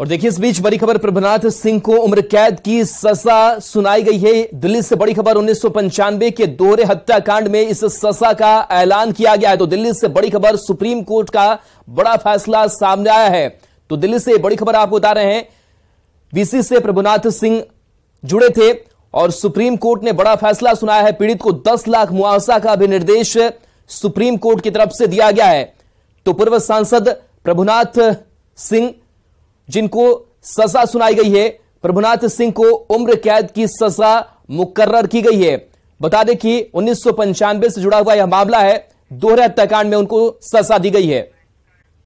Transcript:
और देखिए इस बीच बड़ी खबर प्रभुनाथ सिंह को उम्र कैद की सजा सुनाई गई है दिल्ली से बड़ी खबर उन्नीस के दोहरे हत्याकांड में इस सजा का ऐलान किया गया है तो दिल्ली से बड़ी खबर सुप्रीम कोर्ट का बड़ा फैसला सामने आया है तो दिल्ली से बड़ी खबर आपको बता रहे हैं वीसी से प्रभुनाथ सिंह जुड़े थे और सुप्रीम कोर्ट ने बड़ा फैसला सुनाया है पीड़ित को दस लाख मुआवजा का भी निर्देश सुप्रीम कोर्ट की तरफ से दिया गया है तो पूर्व सांसद प्रभुनाथ सिंह जिनको सजा सुनाई गई है प्रभुनाथ सिंह को उम्र कैद की सजा मुकर्र की गई है बता दें कि उन्नीस से जुड़ा हुआ यह मामला है दोहरा हत्याकांड में उनको सजा दी गई है